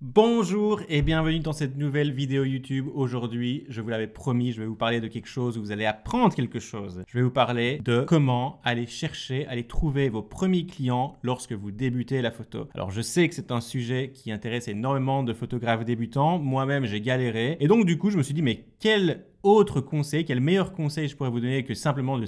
Bonjour et bienvenue dans cette nouvelle vidéo YouTube. Aujourd'hui, je vous l'avais promis, je vais vous parler de quelque chose, où vous allez apprendre quelque chose. Je vais vous parler de comment aller chercher, aller trouver vos premiers clients lorsque vous débutez la photo. Alors je sais que c'est un sujet qui intéresse énormément de photographes débutants. Moi-même, j'ai galéré. Et donc du coup, je me suis dit, mais quel autre conseil, quel meilleur conseil je pourrais vous donner que simplement le,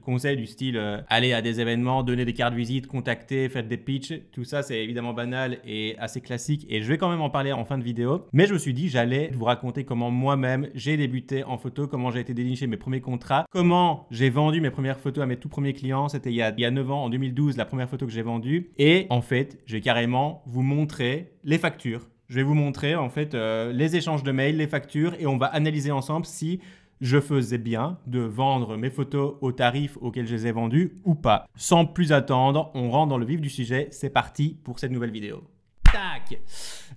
conseil du style euh, aller à des événements, donner des cartes de visite, contacter, faire des pitchs. Tout ça, c'est évidemment banal et assez classique et je vais quand même en parler en fin de vidéo. Mais je me suis dit, j'allais vous raconter comment moi-même j'ai débuté en photo, comment j'ai été déniché mes premiers contrats, comment j'ai vendu mes premières photos à mes tout premiers clients. C'était il, y a, il 9 ans, en 2012, la première photo que j'ai vendue. Et en fait, je vais carrément vous montrer les factures je vais vous montrer en fait euh, les échanges de mails, les factures et on va analyser ensemble si je faisais bien de vendre mes photos au tarif auquel je les ai vendues ou pas. Sans plus attendre, on rentre dans le vif du sujet. C'est parti pour cette nouvelle vidéo. Tac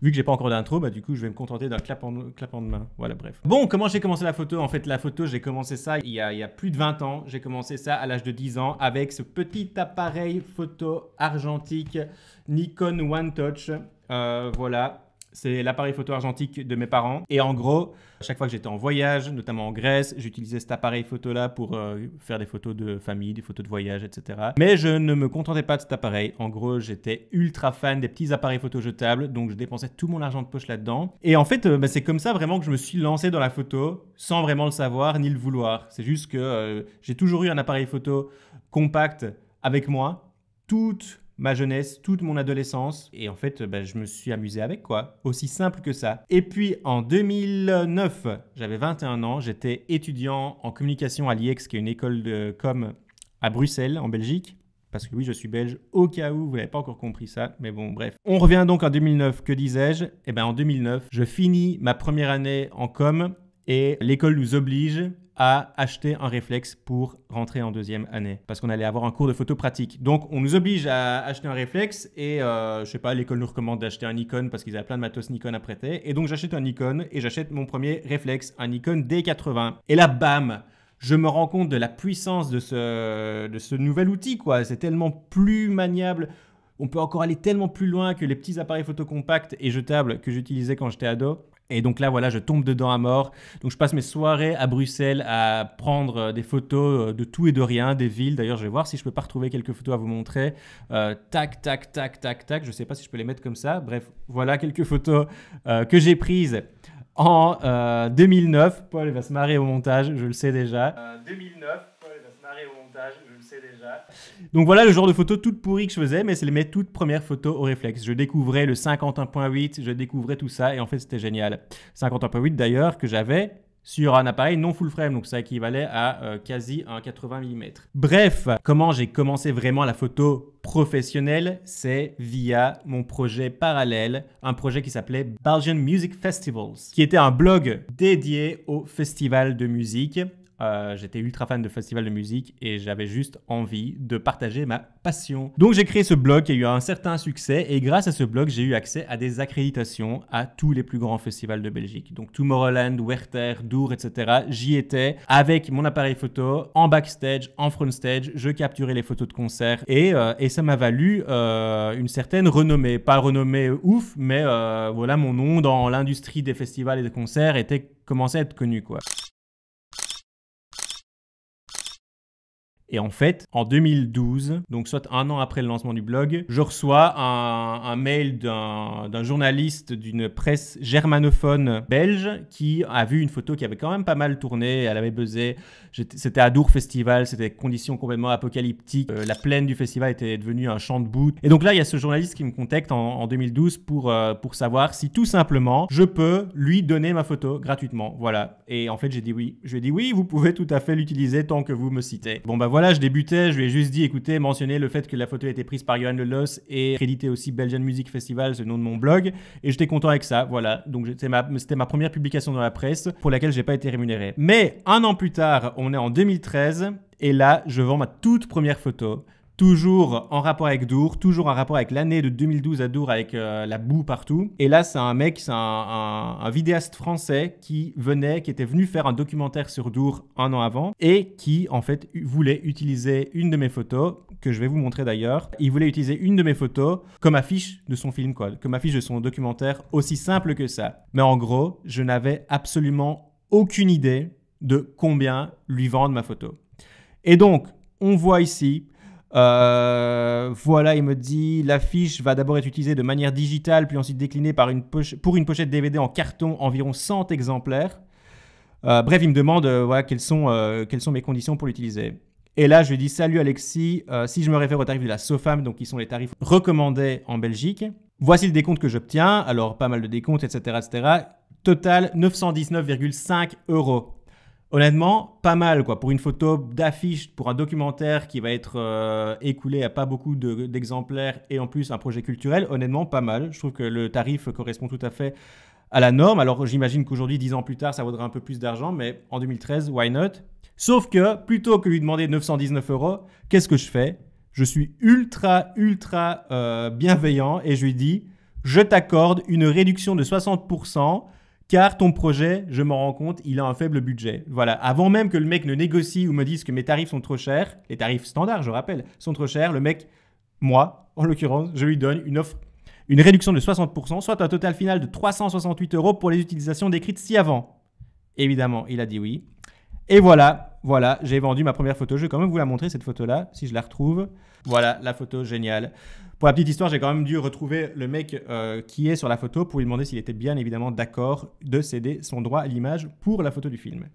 Vu que j'ai pas encore d'intro, bah du coup je vais me contenter d'un clap en, de main. Voilà, bref. Bon, comment j'ai commencé la photo En fait, la photo, j'ai commencé ça il y, a, plus de 20 ans. J'ai commencé ça à l'âge de 10 ans avec ce petit appareil photo argentique Nikon One Touch. Euh, voilà, c'est l'appareil photo argentique de mes parents. Et en gros, chaque fois que j'étais en voyage, notamment en Grèce, j'utilisais cet appareil photo-là pour euh, faire des photos de famille, des photos de voyage, etc. Mais je ne me contentais pas de cet appareil. En gros, j'étais ultra fan des petits appareils photo jetables, donc je dépensais tout mon argent de poche là-dedans. Et en fait, euh, bah, c'est comme ça vraiment que je me suis lancé dans la photo sans vraiment le savoir ni le vouloir. C'est juste que euh, j'ai toujours eu un appareil photo compact avec moi. Toute ma jeunesse, toute mon adolescence. Et en fait, bah, je me suis amusé avec quoi. Aussi simple que ça. Et puis en 2009, j'avais 21 ans, j'étais étudiant en communication à l'IEX, qui est une école de com à Bruxelles, en Belgique. Parce que oui, je suis belge, au cas où vous n'avez pas encore compris ça, mais bon, bref. On revient donc en 2009, que disais-je Eh bien en 2009, je finis ma première année en com et l'école nous oblige à acheter un réflexe pour rentrer en deuxième année parce qu'on allait avoir un cours de photo pratique. Donc on nous oblige à acheter un réflexe et euh, je sais pas, l'école nous recommande d'acheter un Nikon parce qu'ils avaient plein de matos Nikon à prêter. Et donc j'achète un Nikon et j'achète mon premier réflexe, un Nikon D80. Et là, bam, je me rends compte de la puissance de ce, de ce nouvel outil. quoi. C'est tellement plus maniable. On peut encore aller tellement plus loin que les petits appareils photo compacts et jetables que j'utilisais quand j'étais ado. Et donc là, voilà, je tombe dedans à mort. Donc je passe mes soirées à Bruxelles à prendre des photos de tout et de rien, des villes. D'ailleurs, je vais voir si je peux pas retrouver quelques photos à vous montrer. tac, tac, tac, tac, tac. Je sais pas si je peux les mettre comme ça. Bref, voilà quelques photos que j'ai prises en 2009. Paul va se marrer au montage, je le sais déjà. 2009 se au montage, je le sais déjà. Donc voilà le genre de photos toute pourries que je faisais, mais c'est mes toutes premières photos au réflexe. Je découvrais le 51.8, je découvrais tout ça, et en fait c'était génial. 51.8 d'ailleurs que j'avais sur un appareil non full frame, donc ça équivalait à euh, quasi un 80 mm. Bref, comment j'ai commencé vraiment la photo professionnelle, c'est via mon projet parallèle, un projet qui s'appelait Belgian Music Festivals, qui était un blog dédié au festival de musique euh, j'étais ultra fan de festivals de musique et j'avais juste envie de partager ma passion. Donc j'ai créé ce blog qui a eu un certain succès et grâce à ce blog, j'ai eu accès à des accréditations à tous les plus grands festivals de Belgique. Donc Tomorrowland, Werther, Dour, etc. J'y étais avec mon appareil photo en backstage, en front stage. Je capturais les photos de concert et, euh, et ça m'a valu euh, une certaine renommée. Pas renommée ouf, mais voilà, mon nom dans l'industrie des festivals et des concerts était commençait à être connu quoi. Et en fait, en 2012, donc soit un an après le lancement du blog, je reçois un, mail d'un journaliste d'une presse germanophone belge qui a vu une photo qui avait quand même pas mal tourné, elle avait buzzé. C'était à Dour Festival, c'était conditions complètement apocalyptiques. Euh, la plaine du festival était devenue un champ de boue. Et donc là, il y a ce journaliste qui me contacte en, 2012 pour, euh, pour savoir si tout simplement je peux lui donner ma photo gratuitement. Voilà. Et en fait, j'ai dit oui. Je lui ai dit oui, vous pouvez tout à fait l'utiliser tant que vous me citez. Bon, bah voilà là, je débutais, je lui ai juste dit, écoutez, mentionnez le fait que la photo a été prise par Johan Lelos et crédité aussi Belgian Music Festival, ce nom de mon blog. Et j'étais content avec ça, voilà. Donc c'était ma, première publication dans la presse pour laquelle j'ai pas été rémunéré. Mais un an plus tard, on est en 2013 et là, je vends ma toute première photo toujours en rapport avec Dour, toujours en rapport avec l'année de 2012 à Dour avec euh, la boue partout. Et là, c'est un mec, c'est un, un, vidéaste français qui venait, qui était venu faire un documentaire sur Dour un an avant et qui, en fait, voulait utiliser une de mes photos, que je vais vous montrer d'ailleurs. Il voulait utiliser une de mes photos comme affiche de son film, quoi, comme affiche de son documentaire, aussi simple que ça. Mais en gros, je n'avais absolument aucune idée de combien lui vendre ma photo. Et donc, on voit ici euh, voilà, il me dit l'affiche va d'abord être utilisée de manière digitale, puis ensuite déclinée par une pour une pochette DVD en carton, environ 100 exemplaires. Euh, bref, il me demande euh, voilà, quelles, sont, quelles sont mes conditions pour l'utiliser. Et là, je lui dis Salut Alexis, si je me réfère aux tarifs de la SOFAM, donc qui sont les tarifs recommandés en Belgique, voici le décompte que j'obtiens. Alors, pas mal de décomptes, etc. etc. Total 919,5 euros honnêtement, pas mal quoi. Pour une photo d'affiche, pour un documentaire qui va être euh, écoulé à pas beaucoup d'exemplaires et en plus un projet culturel, honnêtement, pas mal. Je trouve que le tarif correspond tout à fait à la norme. Alors j'imagine qu'aujourd'hui, 10 ans plus tard, ça vaudrait un peu plus d'argent, mais en 2013, why not Sauf que plutôt que lui demander 919 euros, qu'est-ce que je fais Je suis ultra, ultra euh, bienveillant et je lui dis je t'accorde une réduction de 60% car ton projet, je m'en rends compte, il a un faible budget. Voilà, avant même que le mec ne négocie ou me dise que mes tarifs sont trop chers, les tarifs standards, je rappelle, sont trop chers, le mec, moi, en l'occurrence, je lui donne une offre, une réduction de 60%, soit un total final de 368 euros pour les utilisations décrites ci-avant. Évidemment, il a dit oui. Et voilà, voilà, j'ai vendu ma première photo. Je vais quand même vous la montrer, cette photo-là, si je la retrouve. Voilà, la photo, géniale. Pour la petite histoire, j'ai quand même dû retrouver le mec euh, qui est sur la photo pour lui demander s'il était bien évidemment d'accord de céder son droit à l'image pour la photo du film.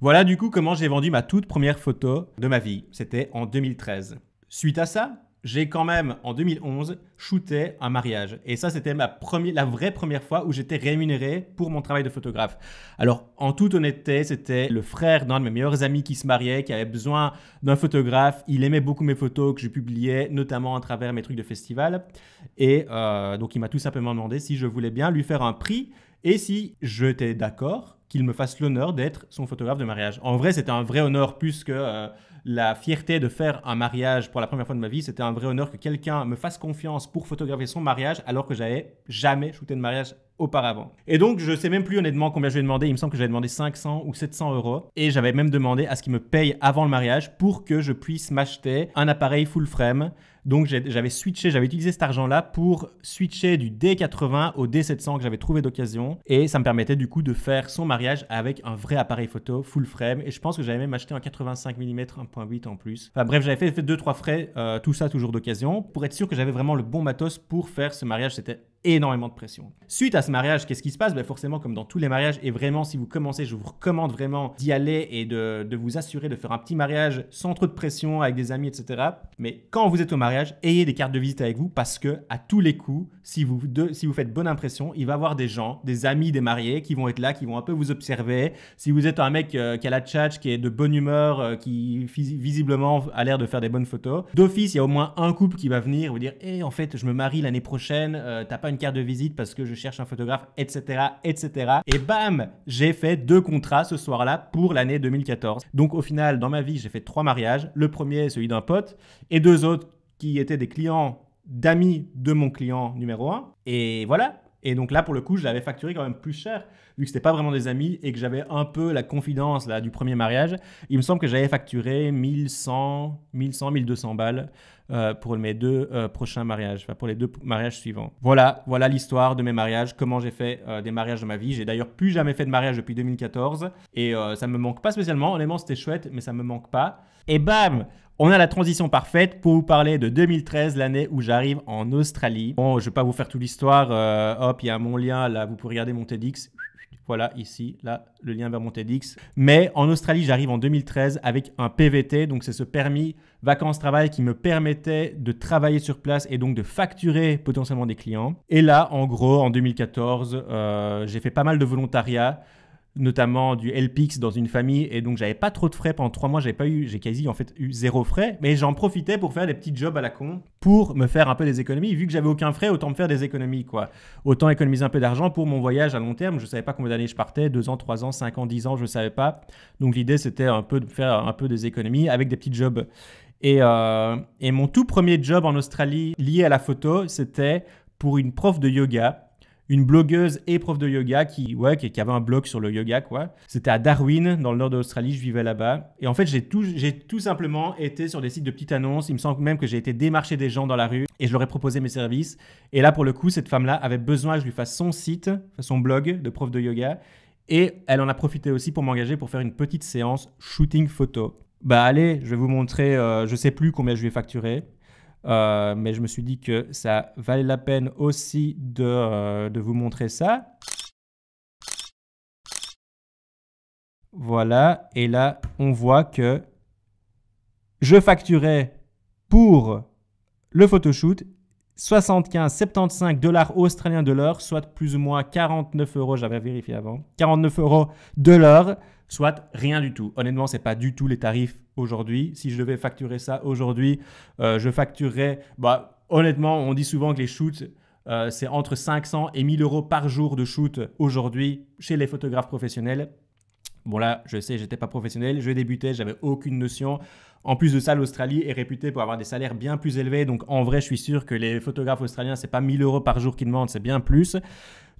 Voilà du coup comment j'ai vendu ma toute première photo de ma vie. C'était en 2013. Suite à ça, j'ai quand même, en 2011, shooté un mariage. Et ça, c'était ma première, la vraie première fois où j'étais rémunéré pour mon travail de photographe. Alors, en toute honnêteté, c'était le frère d'un de mes meilleurs amis qui se mariait, qui avait besoin d'un photographe. Il aimait beaucoup mes photos que je publiais, notamment à travers mes trucs de festival. Et euh, donc, il m'a tout simplement demandé si je voulais bien lui faire un prix et si j'étais d'accord qu'il me fasse l'honneur d'être son photographe de mariage. En vrai, c'était un vrai honneur puisque... que... Euh, la fierté de faire un mariage pour la première fois de ma vie. C'était un vrai honneur que quelqu'un me fasse confiance pour photographier son mariage alors que j'avais jamais shooté de mariage auparavant. Et donc, je sais même plus honnêtement combien je lui ai demandé. Il me semble que j'avais demandé 500 ou 700 euros. Et j'avais même demandé à ce qu'il me paye avant le mariage pour que je puisse m'acheter un appareil full frame donc j'avais switché, j'avais utilisé cet argent-là pour switcher du D80 au D700 que j'avais trouvé d'occasion. Et ça me permettait du coup de faire son mariage avec un vrai appareil photo full frame. Et je pense que j'avais même acheté un 85 mm 1.8 en plus. Enfin bref, j'avais fait 2-3 frais, euh, tout ça toujours d'occasion, pour être sûr que j'avais vraiment le bon matos pour faire ce mariage. C'était énormément de pression. Suite à ce mariage, qu'est-ce qui se passe ben Forcément, comme dans tous les mariages, et vraiment, si vous commencez, je vous recommande vraiment d'y aller et de, de, vous assurer de faire un petit mariage sans trop de pression, avec des amis, etc. Mais quand vous êtes au mariage, ayez des cartes de visite avec vous parce que, à tous les coups, si vous, deux si vous faites bonne impression, il va y avoir des gens, des amis, des mariés qui vont être là, qui vont un peu vous observer. Si vous êtes un mec euh, qui a la tchatch, qui est de bonne humeur, euh, qui visiblement a l'air de faire des bonnes photos, d'office, il y a au moins un couple qui va venir vous dire Hé, eh, en fait, je me marie l'année prochaine, euh, t'as pas une carte de visite parce que je cherche un photographe, etc., etc. Et bam, j'ai fait deux contrats ce soir-là pour l'année 2014. Donc au final, dans ma vie, j'ai fait trois mariages. Le premier, celui d'un pote, et deux autres qui étaient des clients d'amis de mon client numéro un. Et voilà, et donc là, pour le coup, je l'avais facturé quand même plus cher, vu que c'était pas vraiment des amis et que j'avais un peu la confidence là, du premier mariage. Il me semble que j'avais facturé 1100, 1100, 1200 balles euh, pour mes deux euh, prochains mariages, enfin pour les deux mariages suivants. Voilà, voilà l'histoire de mes mariages, comment j'ai fait euh, des mariages de ma vie. J'ai d'ailleurs plus jamais fait de mariage depuis 2014 et ça me manque pas spécialement. Honnêtement, c'était chouette, mais ça me manque pas. Et bam, on a la transition parfaite pour vous parler de 2013, l'année où j'arrive en Australie. Bon, je vais pas vous faire toute l'histoire. Euh, hop, il y a mon lien là, vous pouvez regarder mon TEDx. Voilà, ici, là, le lien vers mon TEDx. Mais en Australie, j'arrive en 2013 avec un PVT, donc c'est ce permis vacances-travail qui me permettait de travailler sur place et donc de facturer potentiellement des clients. Et là, en gros, en 2014, euh, j'ai fait pas mal de volontariat notamment du LPX dans une famille et donc j'avais pas trop de frais pendant trois mois j'avais pas eu j'ai quasi en fait eu zéro frais mais j'en profitais pour faire des petits jobs à la con pour me faire un peu des économies vu que j'avais aucun frais autant me faire des économies quoi autant économiser un peu d'argent pour mon voyage à long terme je savais pas combien d'années je partais deux ans trois ans cinq ans dix ans je savais pas donc l'idée c'était un peu de faire un peu des économies avec des petits jobs et, euh, et mon tout premier job en Australie lié à la photo c'était pour une prof de yoga une blogueuse et prof de yoga qui, ouais, qui, avait un blog sur le yoga, quoi. C'était à Darwin, dans le nord de l'Australie, je vivais là-bas. Et en fait, j'ai tout, j'ai tout simplement été sur des sites de petites annonces. Il me semble même que j'ai été démarcher des gens dans la rue et je leur ai proposé mes services. Et là, pour le coup, cette femme-là avait besoin que je lui fasse son site, son blog de prof de yoga. Et elle en a profité aussi pour m'engager pour faire une petite séance shooting photo. Bah allez, je vais vous montrer, euh, je sais plus combien je vais facturer. facturé. Euh, mais je me suis dit que ça valait la peine aussi de, euh, de vous montrer ça. Voilà, et là, on voit que je facturais pour le photoshoot 75, 75 dollars australiens de l'heure, soit plus ou moins 49 euros, j'avais vérifié avant, 49 euros de l'heure, soit rien du tout. Honnêtement, ce n'est pas du tout les tarifs aujourd'hui. Si je devais facturer ça aujourd'hui, euh, je facturerais, bah, honnêtement, on dit souvent que les shoots, euh, c'est entre 500 et 1000 euros par jour de shoot aujourd'hui chez les photographes professionnels. Bon là, je sais, j'étais pas professionnel, je débutais, j'avais aucune notion. En plus de ça, l'Australie est réputée pour avoir des salaires bien plus élevés. Donc en vrai, je suis sûr que les photographes australiens, ce n'est pas 1000 euros par jour qu'ils demandent, c'est bien plus.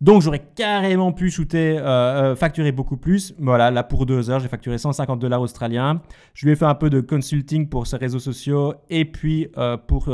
Donc j'aurais carrément pu shooter, euh, euh, facturer beaucoup plus. Voilà, là pour deux heures, j'ai facturé 150 dollars australiens. Je lui ai fait un peu de consulting pour ses réseaux sociaux et puis euh, pour,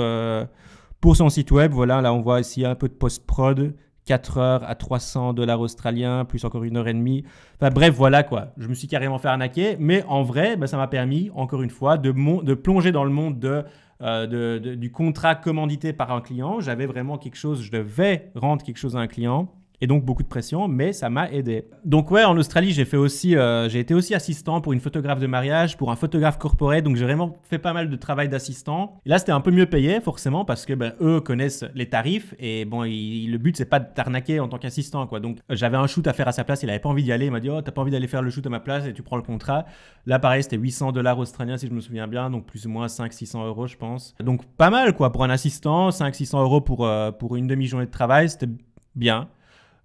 pour son site web. Voilà, là on voit ici un peu de post-prod. 4 heures à 300 dollars australiens, plus encore une heure et demie. Enfin bref, voilà quoi. Je me suis carrément fait arnaquer, mais en vrai, bah, ça m'a permis, encore une fois, de, de plonger dans le monde euh, du contrat commandité par un client. J'avais vraiment quelque chose, je devais rendre quelque chose à un client. Et donc beaucoup de pression, mais ça m'a aidé. Donc ouais, en Australie, j'ai fait aussi, euh, j'ai été aussi assistant pour une photographe de mariage, pour un photographe corporate, donc j'ai vraiment fait pas mal de travail d'assistant. là, c'était un peu mieux payé forcément parce que ben, eux connaissent les tarifs et bon, le but c'est pas de t'arnaquer en tant qu'assistant quoi. Donc euh, j'avais un shoot à faire à sa place, il avait pas envie d'y aller, il m'a dit oh t'as pas envie d'aller faire le shoot à ma place et tu prends le contrat. Là pareil, c'était 800 dollars australiens si je me souviens bien, donc plus ou moins 5 600 euros je pense. Donc pas mal quoi pour un assistant, 5 600 euros pour euh, pour une demi-journée de travail, c'était bien.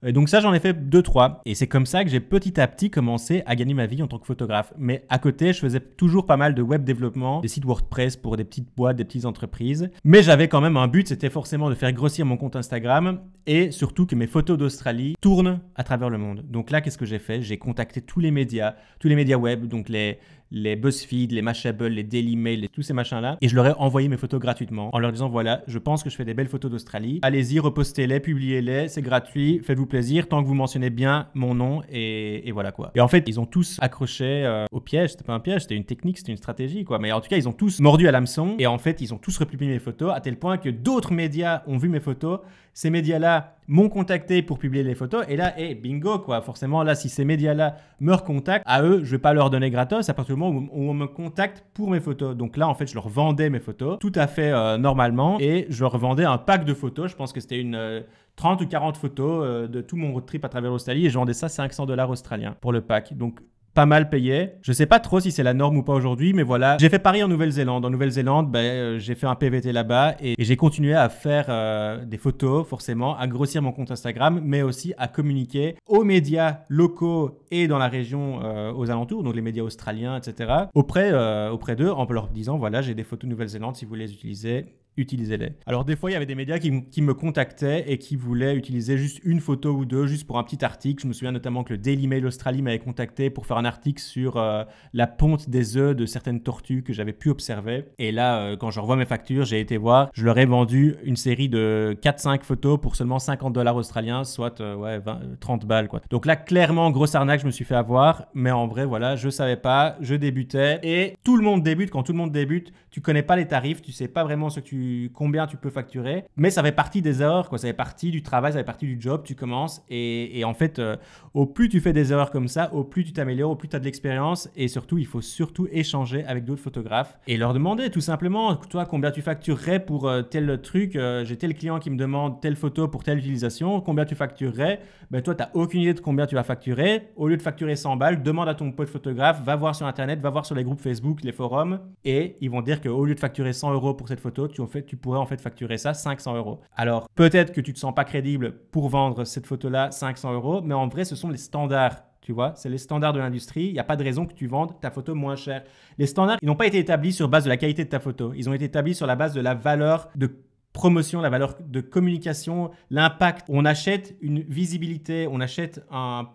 Et euh, donc ça, j'en ai fait deux, trois. Et c'est comme ça que j'ai petit à petit commencé à gagner ma vie en tant que photographe. Mais à côté, je faisais toujours pas mal de web développement, des sites WordPress pour des petites boîtes, des petites entreprises. Mais j'avais quand même un but, c'était forcément de faire grossir mon compte Instagram et surtout que mes photos d'Australie tournent à travers le monde. Donc là, qu'est-ce que j'ai fait J'ai contacté tous les médias, tous les médias web, donc les, les BuzzFeed, les Mashable, les Daily Mail, tous ces machins-là. Et je leur ai envoyé mes photos gratuitement en leur disant voilà, je pense que je fais des belles photos d'Australie. Allez-y, repostez-les, publiez-les, c'est gratuit, faites-vous plaisir tant que vous mentionnez bien mon nom et, voilà quoi. Et en fait, ils ont tous accroché euh, au piège. C'était pas un piège, c'était une technique, c'était une stratégie quoi. Mais en tout cas, ils ont tous mordu à l'hameçon et en fait, ils ont tous republié mes photos à tel point que d'autres médias ont vu mes photos ces médias-là m'ont contacté pour publier les photos. Et là, eh, bingo, quoi. Forcément, là, si ces médias-là me recontactent, à eux, je vais pas leur donner gratos à partir du moment où on me contacte pour mes photos. Donc là, en fait, je leur vendais mes photos tout à fait euh, normalement et je leur vendais un pack de photos. Je pense que c'était une. 30 euh, ou 40 photos euh, de tout mon road trip à travers l'Australie et je vendais ça 500 dollars australiens pour le pack. Donc pas mal payé. Je sais pas trop si c'est la norme ou pas aujourd'hui, mais voilà. J'ai fait Paris en Nouvelle-Zélande. En Nouvelle-Zélande, ben, euh, j'ai fait un PVT là-bas et, j'ai continué à faire euh, des photos, forcément, à grossir mon compte Instagram, mais aussi à communiquer aux médias locaux et dans la région euh, aux alentours, donc les médias australiens, etc., auprès, auprès d'eux, en leur disant, voilà, j'ai des photos Nouvelle-Zélande si vous les utilisez utilisez-les. Alors des fois, il y avait des médias qui, me contactaient et qui voulaient utiliser juste une photo ou deux, juste pour un petit article. Je me souviens notamment que le Daily Mail Australie m'avait contacté pour faire un article sur euh, la ponte des œufs de certaines tortues que j'avais pu observer. Et là, euh, quand je revois mes factures, j'ai été voir, je leur ai vendu une série de 4-5 photos pour seulement 50 dollars australiens, soit euh, ouais, 20, 30 balles. Quoi. Donc là, clairement, grosse arnaque, je me suis fait avoir. Mais en vrai, voilà, je savais pas, je débutais. Et tout le monde débute, quand tout le monde débute, tu connais pas les tarifs, tu sais pas vraiment ce que tu combien tu peux facturer. Mais ça fait partie des erreurs, quoi. Ça fait partie du travail, ça fait partie du job. Tu commences et, en fait, euh, au plus tu fais des erreurs comme ça, au plus tu t'améliores, au plus tu as de l'expérience. Et surtout, il faut surtout échanger avec d'autres photographes et leur demander tout simplement, toi, combien tu facturerais pour euh, tel truc. Euh, j'ai tel client qui me demande telle photo pour telle utilisation. Combien tu facturerais Ben, toi, tu n'as aucune idée de combien tu vas facturer. Au lieu de facturer 100 balles, demande à ton pote photographe, va voir sur Internet, va voir sur les groupes Facebook, les forums et ils vont dire que au lieu de facturer 100 euros pour cette photo, tu en tu pourrais en fait facturer ça 500 euros. Alors peut-être que tu te sens pas crédible pour vendre cette photo-là 500 euros, mais en vrai, ce sont les standards tu vois, c'est les standards de l'industrie. Il n'y a pas de raison que tu vendes ta photo moins cher. Les standards, ils n'ont pas été établis sur base de la qualité de ta photo. Ils ont été établis sur la base de la valeur de promotion, la valeur de communication, l'impact. On achète une visibilité, on achète un,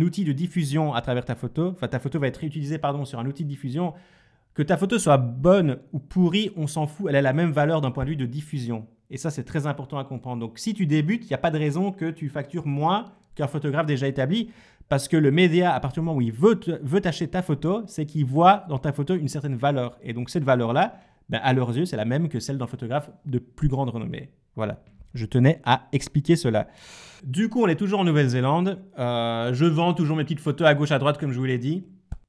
outil de diffusion à travers ta photo. Enfin, ta photo va être utilisée, pardon, sur un outil de diffusion. Que ta photo soit bonne ou pourrie, on s'en fout, elle a la même valeur d'un point de vue de diffusion. Et ça, c'est très important à comprendre. Donc, si tu débutes, il n'y a pas de raison que tu factures moins qu'un photographe déjà établi, parce que le média, à partir du moment où il veut, t'acheter ta photo, c'est qu'il voit dans ta photo une certaine valeur. Et donc, cette valeur-là, ben, à leurs yeux, c'est la même que celle d'un photographe de plus grande renommée. Voilà. Je tenais à expliquer cela. Du coup, on est toujours en Nouvelle-Zélande. Euh, je vends toujours mes petites photos à gauche, à droite, comme je vous l'ai dit.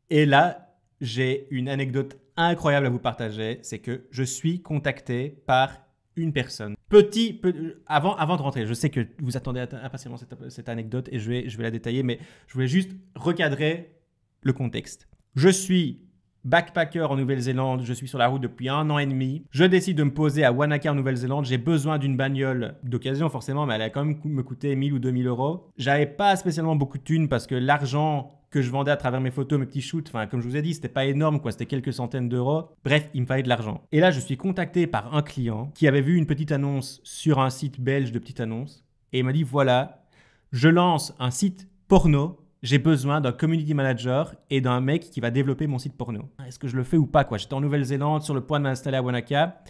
Et là, j'ai une anecdote incroyable à vous partager, c'est que je suis contacté par une personne. Petit, euh, avant, avant de rentrer, je sais que vous attendez impatiemment cette, anecdote et je vais, je vais la détailler, mais je voulais juste recadrer le contexte. Je suis backpacker en Nouvelle-Zélande, je suis sur la route depuis un an et demi. Je décide de me poser à Wanaka en Nouvelle-Zélande, j'ai besoin d'une bagnole d'occasion forcément, mais elle a quand même me coûté 1000 ou 2000 euros. J'avais pas spécialement beaucoup de thunes parce que l'argent que je vendais à travers mes photos, mes petits shoots. Enfin, comme je vous ai dit, c'était pas énorme, quoi. C'était quelques centaines d'euros. Bref, il me fallait de l'argent. Et là, je suis contacté par un client qui avait vu une petite annonce sur un site belge de petites annonces. Et il m'a dit voilà, je lance un site porno. J'ai besoin d'un community manager et d'un mec qui va développer mon site porno. Est-ce que je le fais ou pas, quoi J'étais en Nouvelle-Zélande, sur le point de m'installer à Wanaka.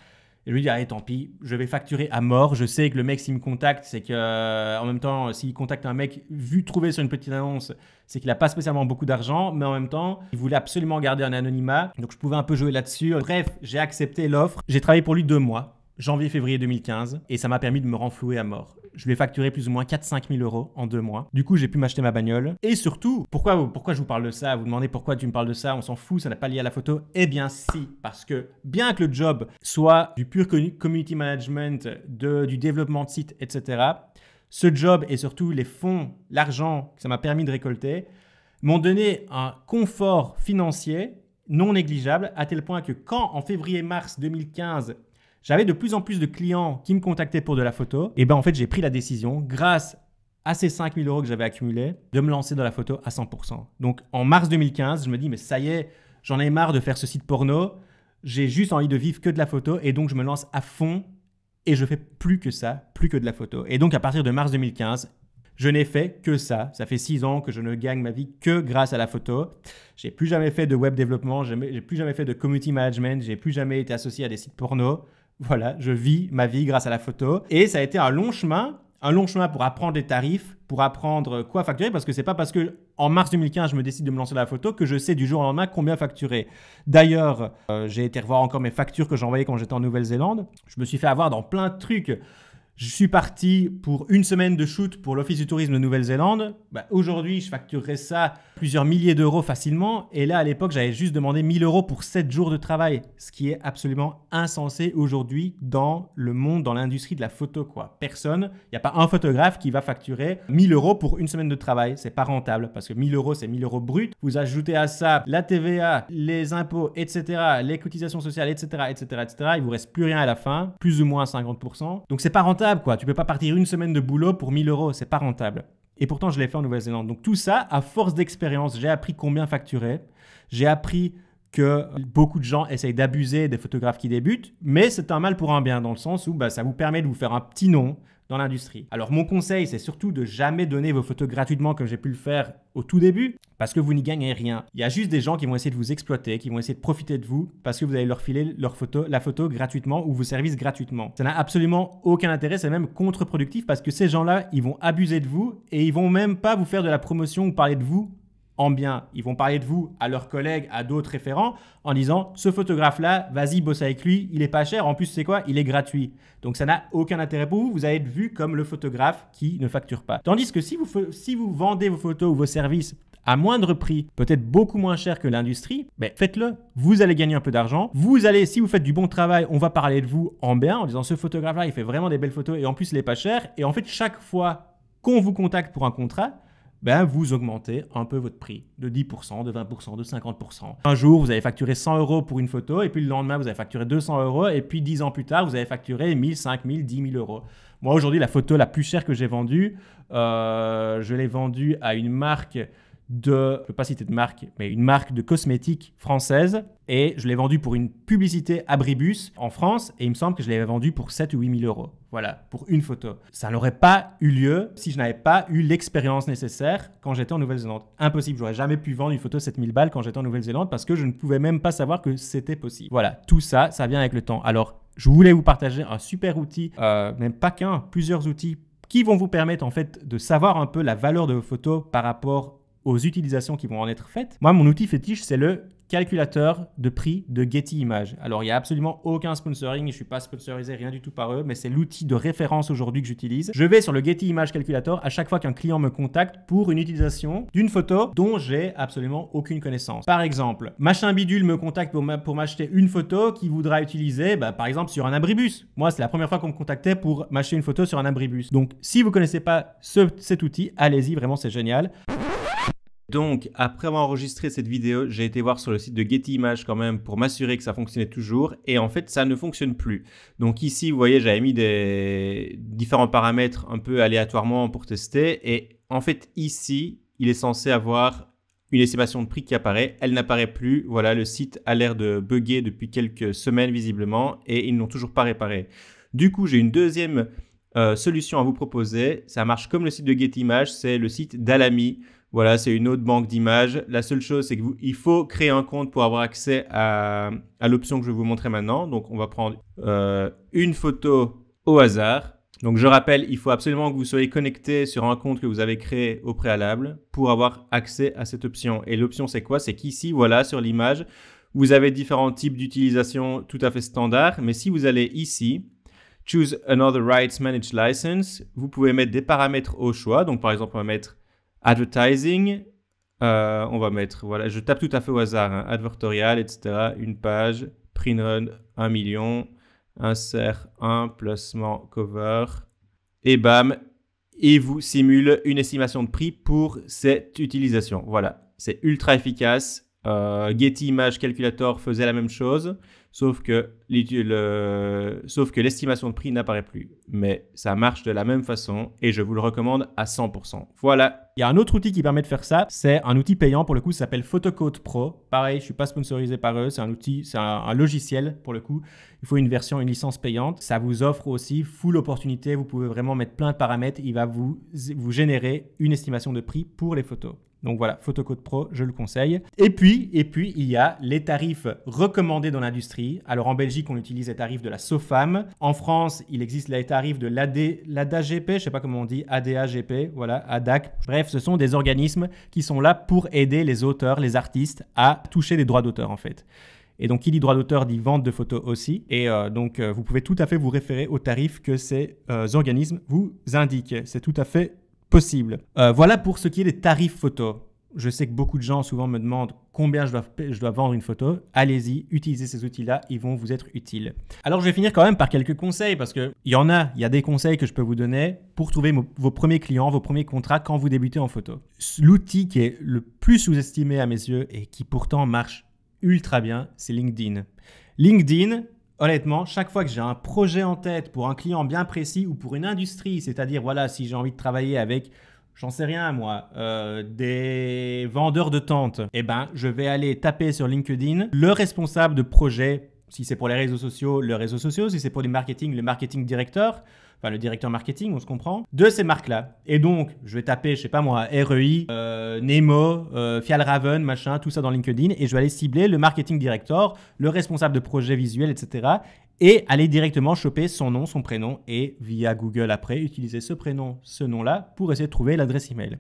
Et je lui dis, allez, tant pis, je vais facturer à mort. Je sais que le mec, s'il me contacte, c'est que, euh, en même temps, s'il contacte un mec, vu trouvé sur une petite annonce, c'est qu'il n'a pas spécialement beaucoup d'argent, mais en même temps, il voulait absolument garder un anonymat. Donc, je pouvais un peu jouer là-dessus. Bref, j'ai accepté l'offre. J'ai travaillé pour lui deux mois, janvier-février 2015, et ça m'a permis de me renflouer à mort je lui ai facturé plus ou moins 4-5 000 euros en deux mois. Du coup, j'ai pu m'acheter ma bagnole. Et surtout, pourquoi, pourquoi je vous parle de ça Vous demandez pourquoi tu me parles de ça On s'en fout, ça n'a pas lié à la photo. Eh bien, si, parce que bien que le job soit du pur community management, du développement de site, etc., ce job et surtout les fonds, l'argent que ça m'a permis de récolter m'ont donné un confort financier non négligeable, à tel point que quand en février-mars 2015, j'avais de plus en plus de clients qui me contactaient pour de la photo. Et ben en fait, j'ai pris la décision, grâce à ces 5000 euros que j'avais accumulés, de me lancer dans la photo à 100%. Donc en mars 2015, je me dis, mais ça y est, j'en ai marre de faire ce site porno. J'ai juste envie de vivre que de la photo et donc je me lance à fond et je fais plus que ça, plus que de la photo. Et donc à partir de mars 2015, je n'ai fait que ça. Ça fait six ans que je ne gagne ma vie que grâce à la photo. J'ai plus jamais fait de web développement, j'ai plus jamais fait de community management, j'ai plus jamais été associé à des sites porno. Voilà, je vis ma vie grâce à la photo. Et ça a été un long chemin, un long chemin pour apprendre les tarifs, pour apprendre quoi facturer, parce que c'est pas parce que en mars 2015 je me décide de me lancer dans la photo que je sais du jour au lendemain combien facturer. D'ailleurs, euh, j'ai été revoir encore mes factures que j'envoyais quand j'étais en Nouvelle-Zélande. Je me suis fait avoir dans plein de trucs. Je suis parti pour une semaine de shoot pour l'Office du tourisme de Nouvelle-Zélande. Bah, aujourd'hui, je facturerais ça plusieurs milliers d'euros facilement. Et là, à l'époque, j'avais juste demandé 1000 euros pour 7 jours de travail, ce qui est absolument insensé aujourd'hui dans le monde, dans l'industrie de la photo. Quoi. Personne, il n'y a pas un photographe qui va facturer 1000 euros pour une semaine de travail. C'est pas rentable parce que 1000 euros, c'est 1000 euros brut. Vous ajoutez à ça la TVA, les impôts, etc., les cotisations sociales, etc., etc., etc. Il vous reste plus rien à la fin, plus ou moins 50%. Donc c'est pas rentable, quoi. Tu peux pas partir une semaine de boulot pour 1000 euros, c'est pas rentable. Et pourtant, je l'ai fait en Nouvelle-Zélande. Donc tout ça, à force d'expérience, j'ai appris combien facturer, j'ai appris que beaucoup de gens essayent d'abuser des photographes qui débutent, mais c'est un mal pour un bien, dans le sens où bah, ça vous permet de vous faire un petit nom, dans l'industrie. Alors mon conseil, c'est surtout de jamais donner vos photos gratuitement comme j'ai pu le faire au tout début, parce que vous n'y gagnez rien. Il y a juste des gens qui vont essayer de vous exploiter, qui vont essayer de profiter de vous, parce que vous allez leur filer la photo gratuitement ou vos services gratuitement. Ça n'a absolument aucun intérêt, c'est même contre-productif, parce que ces gens-là, ils vont abuser de vous, et ils vont même pas vous faire de la promotion ou parler de vous en bien. Ils vont parler de vous à leurs collègues, à d'autres référents, en disant ce photographe-là, vas-y, bosse avec lui, il est pas cher, en plus, c'est quoi Il est gratuit. Donc ça n'a aucun intérêt pour vous, vous allez être vu comme le photographe qui ne facture pas. Tandis que si vous, si vous vendez vos photos ou vos services à moindre prix, peut-être beaucoup moins cher que l'industrie, mais ben, faites-le. Vous allez gagner un peu d'argent. Vous allez, si vous faites du bon travail, on va parler de vous en bien, en disant ce photographe-là, il fait vraiment des belles photos et en plus, il n'est pas cher. Et en fait, chaque fois qu'on vous contacte pour un contrat, ben, vous augmentez un peu votre prix de 10%, de 20%, de 50%. Un jour, vous avez facturé 100 euros pour une photo, et puis le lendemain, vous avez facturé 200 euros, et puis 10 ans plus tard, vous avez facturé 1000, 5000, 10 000 euros. Moi, aujourd'hui, la photo la plus chère que j'ai vendue, euh, je l'ai vendue à une marque de, je ne peux pas citer de marque, mais une marque de cosmétiques française. Et je l'ai vendu pour une publicité Abribus en France. Et il me semble que je l'avais vendu pour 7 ou 8 000 euros. Voilà, pour une photo. Ça n'aurait pas eu lieu si je n'avais pas eu l'expérience nécessaire quand j'étais en Nouvelle-Zélande. Impossible, j'aurais jamais pu vendre une photo 7000 balles quand j'étais en Nouvelle-Zélande parce que je ne pouvais même pas savoir que c'était possible. Voilà, tout ça, ça vient avec le temps. Alors, je voulais vous partager un super outil, euh, même pas qu'un, plusieurs outils qui vont vous permettre en fait de savoir un peu la valeur de vos photos par rapport aux utilisations qui vont en être faites, moi, mon outil fétiche, c'est le calculateur de prix de Getty Images. Alors, il n'y a absolument aucun sponsoring, je ne suis pas sponsorisé, rien du tout par eux, mais c'est l'outil de référence aujourd'hui que j'utilise. Je vais sur le Getty Images Calculator à chaque fois qu'un client me contacte pour une utilisation d'une photo dont j'ai absolument aucune connaissance. Par exemple, machin bidule me contacte pour m'acheter une photo qu'il voudra utiliser, bah, par exemple, sur un abribus. Moi, c'est la première fois qu'on me contactait pour m'acheter une photo sur un abribus. Donc, si vous ne connaissez pas cet outil, allez-y, vraiment, c'est génial. Donc, après avoir enregistré cette vidéo, j'ai été voir sur le site de Getty Images quand même pour m'assurer que ça fonctionnait toujours. Et en fait, ça ne fonctionne plus. Donc ici, vous voyez, j'avais mis des différents paramètres un peu aléatoirement pour tester. Et en fait, ici, il est censé avoir une estimation de prix qui apparaît. Elle n'apparaît plus. Voilà, le site a l'air de bugger depuis quelques semaines visiblement et ils n'ont toujours pas réparé. Du coup, j'ai une deuxième euh, solution à vous proposer. Ça marche comme le site de Getty Images, c'est le site d'Alami. Voilà, c'est une autre banque d'images. La seule chose, c'est qu'il faut créer un compte pour avoir accès à, l'option que je vais vous montrer maintenant. Donc, on va prendre euh, une photo au hasard. Donc, je rappelle, il faut absolument que vous soyez connecté sur un compte que vous avez créé au préalable pour avoir accès à cette option. Et l'option, c'est quoi C'est qu'ici, voilà, sur l'image, vous avez différents types d'utilisation tout à fait standard. Mais si vous allez ici, Choose Another Rights Managed License, vous pouvez mettre des paramètres au choix. Donc, par exemple, on va mettre Advertising, euh, on va mettre, voilà, je tape tout à fait au hasard, hein, advertorial, etc. Une page, print run, 1 million, insert un placement cover, et bam, il vous simule une estimation de prix pour cette utilisation. Voilà, c'est ultra efficace. Euh, Getty Image Calculator faisait la même chose sauf que l'estimation de prix n'apparaît plus. Mais ça marche de la même façon et je vous le recommande à 100%. Voilà. Il y a un autre outil qui permet de faire ça, c'est un outil payant pour le coup, ça s'appelle Photocode Pro. Pareil, je suis pas sponsorisé par eux, c'est un outil, c'est un, logiciel pour le coup. Il faut une version, une licence payante. Ça vous offre aussi full opportunité, vous pouvez vraiment mettre plein de paramètres, il va vous, vous générer une estimation de prix pour les photos. Donc voilà, Photocode Pro, je le conseille. Et puis, et puis, il y a les tarifs recommandés dans l'industrie. Alors en Belgique, on utilise les tarifs de la SOFAM. En France, il existe les tarifs de l'AD, l'ADAGP, je sais pas comment on dit, ADAGP, voilà, ADAC. Bref, ce sont des organismes qui sont là pour aider les auteurs, les artistes à toucher des droits d'auteur en fait. Et donc, qui dit droit d'auteur dit vente de photos aussi. Et euh, donc, euh, vous pouvez tout à fait vous référer aux tarifs que ces euh, organismes vous indiquent. C'est tout à fait possible. Euh, voilà pour ce qui est des tarifs photo. Je sais que beaucoup de gens souvent me demandent combien je dois, je dois vendre une photo. Allez-y, utilisez ces outils-là, ils vont vous être utiles. Alors je vais finir quand même par quelques conseils parce qu'il y en a, il y a des conseils que je peux vous donner pour trouver vos premiers clients, vos premiers contrats quand vous débutez en photo. L'outil qui est le plus sous-estimé à mes yeux et qui pourtant marche ultra bien, c'est LinkedIn. LinkedIn, Honnêtement, chaque fois que j'ai un projet en tête pour un client bien précis ou pour une industrie, c'est-à-dire voilà, si j'ai envie de travailler avec j'en sais rien moi, euh, des vendeurs de tentes, eh ben, je vais aller taper sur LinkedIn le responsable de projet, si c'est pour les réseaux sociaux, le réseau sociaux, si c'est pour du marketing, le marketing directeur enfin le directeur marketing, on se comprend, de ces marques-là. Et donc, je vais taper, je sais pas moi, REI, euh, Nemo, euh, Fialraven, machin, tout ça dans LinkedIn, et je vais aller cibler le marketing director, le responsable de projet visuel, etc. Et aller directement choper son nom, son prénom, et via Google après, utiliser ce prénom, ce nom-là, pour essayer de trouver l'adresse email.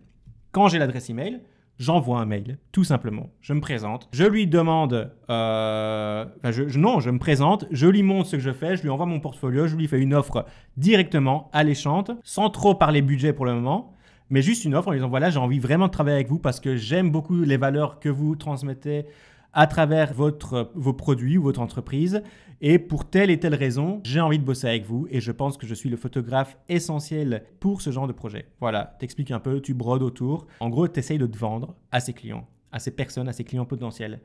Quand j'ai l'adresse email, j'envoie un mail, tout simplement. Je me présente, je lui demande, euh, je, non, je me présente, je lui montre ce que je fais, je lui envoie mon portfolio, je lui fais une offre directement, alléchante, sans trop parler budget pour le moment, mais juste une offre en disant voilà, j'ai envie vraiment de travailler avec vous parce que j'aime beaucoup les valeurs que vous transmettez à travers votre, vos produits ou votre entreprise. Et pour telle et telle raison, j'ai envie de bosser avec vous et je pense que je suis le photographe essentiel pour ce genre de projet. Voilà, t'expliques un peu, tu brodes autour. En gros, t'essayes de te vendre à ces clients, à ces personnes, à ces clients potentiels.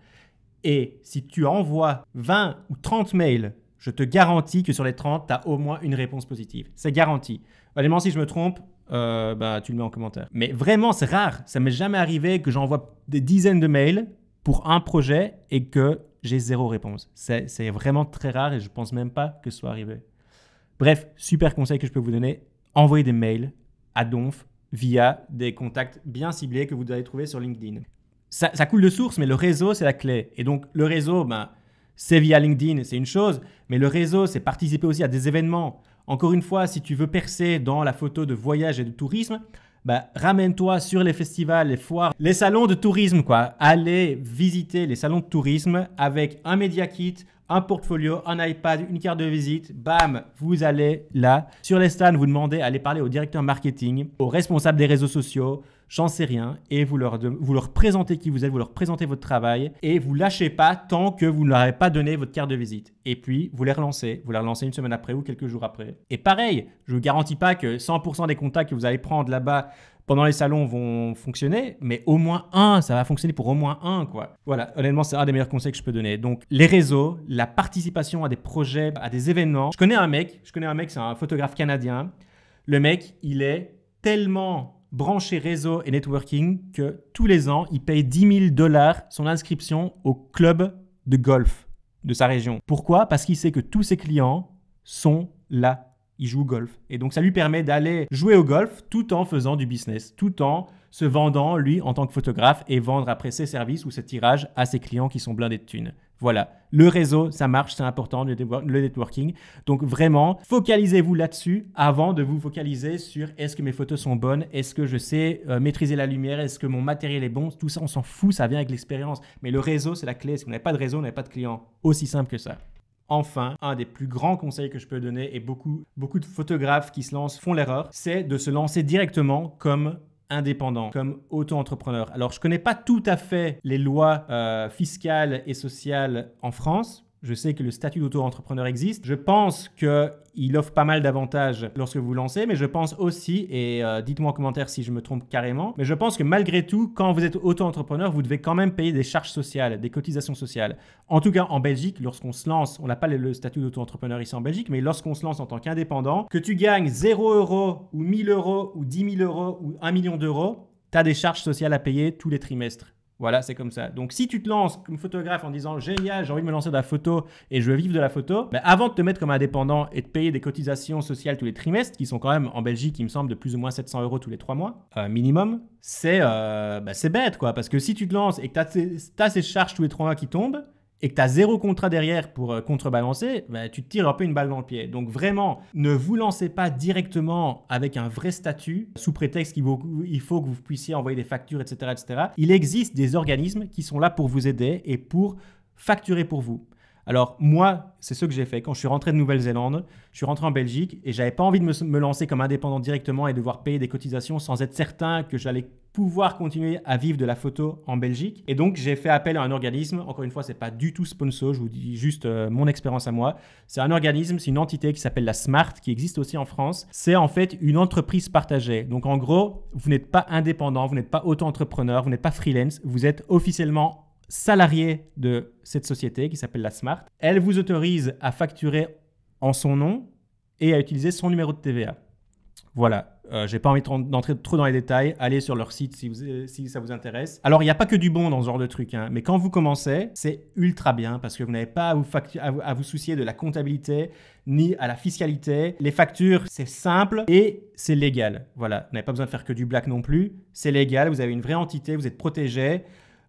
Et si tu envoies 20 ou 30 mails, je te garantis que sur les 30, tu as au moins une réponse positive. C'est garanti. Vraiment, si je me trompe, euh, bah, tu le mets en commentaire. Mais vraiment, c'est rare. Ça m'est jamais arrivé que j'envoie des dizaines de mails pour un projet et que j'ai zéro réponse. C'est vraiment très rare et je ne pense même pas que ce soit arrivé. Bref, super conseil que je peux vous donner, envoyez des mails à Donf via des contacts bien ciblés que vous allez trouver sur LinkedIn. Ça, coule de source, mais le réseau, c'est la clé. Et donc, le réseau, ben, c'est via LinkedIn, c'est une chose, mais le réseau, c'est participer aussi à des événements. Encore une fois, si tu veux percer dans la photo de voyage et de tourisme, bah, ramène-toi sur les festivals, les foires, les salons de tourisme, quoi. Allez visiter les salons de tourisme avec un média kit, un portfolio, un iPad, une carte de visite. Bam, vous allez là. Sur les stands, vous demandez, aller parler au directeur marketing, au responsable des réseaux sociaux, j'en sais rien, et vous leur, vous leur présentez qui vous êtes, vous leur présentez votre travail, et vous lâchez pas tant que vous ne leur avez pas donné votre carte de visite. Et puis, vous les relancez, vous les relancez une semaine après ou quelques jours après. Et pareil, je vous garantis pas que 100% des contacts que vous allez prendre là-bas pendant les salons vont fonctionner, mais au moins un, ça va fonctionner pour au moins un, quoi. Voilà, honnêtement, c'est un des meilleurs conseils que je peux donner. Donc, les réseaux, la participation à des projets, à des événements. Je connais un mec, je connais un mec, c'est un photographe canadien. Le mec, il est tellement branché réseau et networking que tous les ans, il paye 10 000 dollars son inscription au club de golf de sa région. Pourquoi Parce qu'il sait que tous ses clients sont là il joue au golf. Et donc ça lui permet d'aller jouer au golf tout en faisant du business, tout en se vendant, lui, en tant que photographe, et vendre après ses services ou ses tirages à ses clients qui sont blindés de thunes. Voilà, le réseau, ça marche, c'est important, le, networking. Donc vraiment, focalisez-vous là-dessus avant de vous focaliser sur est-ce que mes photos sont bonnes, est-ce que je sais euh, maîtriser la lumière, est-ce que mon matériel est bon. Tout ça, on s'en fout, ça vient avec l'expérience. Mais le réseau, c'est la clé. Si vous n'avez pas de réseau, vous n'avez pas de client. Aussi simple que ça. Enfin, un des plus grands conseils que je peux donner, et beaucoup, beaucoup de photographes qui se lancent font l'erreur, c'est de se lancer directement comme indépendant, comme auto-entrepreneur. Alors, je ne connais pas tout à fait les lois euh, fiscales et sociales en France, je sais que le statut d'auto-entrepreneur existe. Je pense qu'il offre pas mal d'avantages lorsque vous lancez, mais je pense aussi, et euh, dites-moi en commentaire si je me trompe carrément, mais je pense que malgré tout, quand vous êtes auto-entrepreneur, vous devez quand même payer des charges sociales, des cotisations sociales. En tout cas, en Belgique, lorsqu'on se lance, on n'a pas le statut d'auto-entrepreneur ici en Belgique, mais lorsqu'on se lance en tant qu'indépendant, que tu gagnes 0 euros ou 1000 euros ou 10 000 euros ou 1 million d'euros, tu as des charges sociales à payer tous les trimestres. Voilà, c'est comme ça. Donc si tu te lances comme photographe en disant génial, j'ai envie de me lancer dans la photo et je veux vivre de la photo, ben, avant de te mettre comme indépendant et de payer des cotisations sociales tous les trimestres, qui sont quand même en Belgique, il me semble, de plus ou moins 700 euros tous les trois mois, euh, minimum, euh, ben, c'est bête quoi. Parce que si tu te lances et que tu as ces charges tous les trois mois qui tombent, et que tu as zéro contrat derrière pour euh, contrebalancer, bah, tu te tires un peu une balle dans le pied. Donc vraiment, ne vous lancez pas directement avec un vrai statut sous prétexte qu'il faut que vous puissiez envoyer des factures, etc., etc. Il existe des organismes qui sont là pour vous aider et pour facturer pour vous. Alors moi, c'est ce que j'ai fait. Quand je suis rentré de Nouvelle-Zélande, je suis rentré en Belgique et j'avais pas envie de me, lancer comme indépendant directement et devoir payer des cotisations sans être certain que j'allais pouvoir continuer à vivre de la photo en Belgique. Et donc j'ai fait appel à un organisme. Encore une fois, c'est pas du tout sponsor. Je vous dis juste euh, mon expérience à moi. C'est un organisme, c'est une entité qui s'appelle la Smart, qui existe aussi en France. C'est en fait une entreprise partagée. Donc en gros, vous n'êtes pas indépendant, vous n'êtes pas auto-entrepreneur, vous n'êtes pas freelance, vous êtes officiellement salarié de cette société qui s'appelle la Smart. Elle vous autorise à facturer en son nom et à utiliser son numéro de TVA. Voilà, euh, j'ai pas envie d'entrer trop dans les détails. Allez sur leur site si, ça vous intéresse. Alors, il n'y a pas que du bon dans ce genre de truc, hein. mais quand vous commencez, c'est ultra bien parce que vous n'avez pas à vous, à vous, soucier de la comptabilité ni à la fiscalité. Les factures, c'est simple et c'est légal. Voilà, vous n'avez pas besoin de faire que du black non plus. C'est légal, vous avez une vraie entité, vous êtes protégé.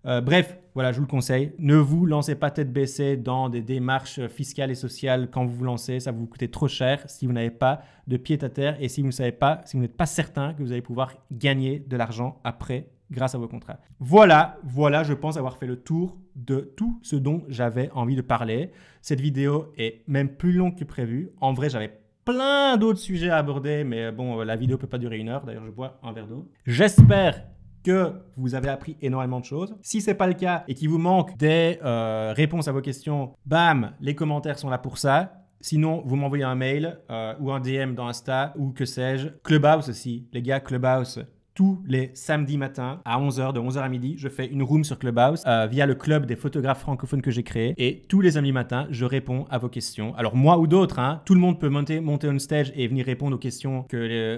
Euh, bref, voilà, je vous le conseille. Ne vous lancez pas tête baissée dans des démarches fiscales et sociales quand vous vous lancez. Ça vous coûter trop cher si vous n'avez pas de pied à terre et si vous ne savez pas, si vous n'êtes pas certain que vous allez pouvoir gagner de l'argent après grâce à vos contrats. Voilà, voilà, je pense avoir fait le tour de tout ce dont j'avais envie de parler. Cette vidéo est même plus longue que prévu. En vrai, j'avais plein d'autres sujets à aborder, mais bon, la vidéo peut pas durer une heure. D'ailleurs, je bois un verre d'eau. J'espère que vous avez appris énormément de choses. Si c'est pas le cas et qu'il vous manque des euh, réponses à vos questions, bam, les commentaires sont là pour ça. Sinon, vous m'envoyez un mail euh, ou un DM dans Insta ou que sais-je. Clubhouse aussi, les gars, Clubhouse, tous les samedis matins à 11h, de 11h à midi, je fais une room sur Clubhouse euh, via le club des photographes francophones que j'ai créé. Et tous les samedis matins, je réponds à vos questions. Alors moi ou d'autres, hein, tout le monde peut monter, monter on stage et venir répondre aux questions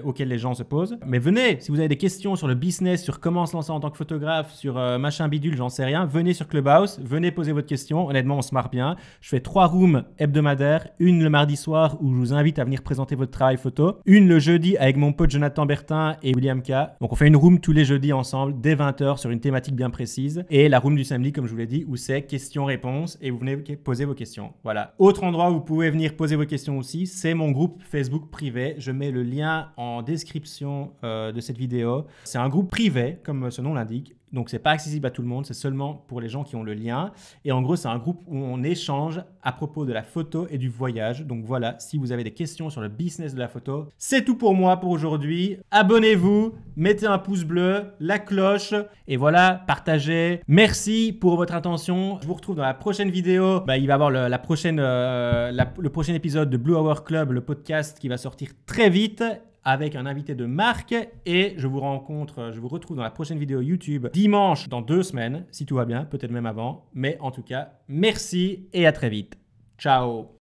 auxquelles les gens se posent. Mais venez, si vous avez des questions sur le business, sur comment se lancer en tant que photographe, sur euh, machin bidule, j'en sais rien, venez sur Clubhouse, venez poser votre question. Honnêtement, on se marre bien. Je fais trois rooms hebdomadaires, une le mardi soir où je vous invite à venir présenter votre travail photo, une le jeudi avec mon pote Jonathan Bertin et William K. Donc on fait une room tous les jeudis ensemble dès 20h sur une thématique bien précise et la room du samedi comme je vous l'ai dit où c'est questions-réponses et vous venez poser vos questions. Voilà. Autre endroit où vous pouvez venir poser vos questions aussi, c'est mon groupe Facebook privé. Je mets le lien en description euh, de cette vidéo. C'est un groupe privé comme ce nom l'indique donc c'est pas accessible à tout le monde, c'est seulement pour les gens qui ont le lien. Et en gros, c'est un groupe où on échange à propos de la photo et du voyage. Donc voilà, si vous avez des questions sur le business de la photo, c'est tout pour moi pour aujourd'hui. Abonnez-vous, mettez un pouce bleu, la cloche et voilà, partagez. Merci pour votre attention. Je vous retrouve dans la prochaine vidéo. Bah, il va y avoir la prochaine, euh, le prochain épisode de Blue Hour Club, le podcast qui va sortir très vite avec un invité de marque. Et je vous rencontre, je vous retrouve dans la prochaine vidéo YouTube dimanche dans deux semaines, si tout va bien, peut-être même avant. Mais en tout cas, merci et à très vite. Ciao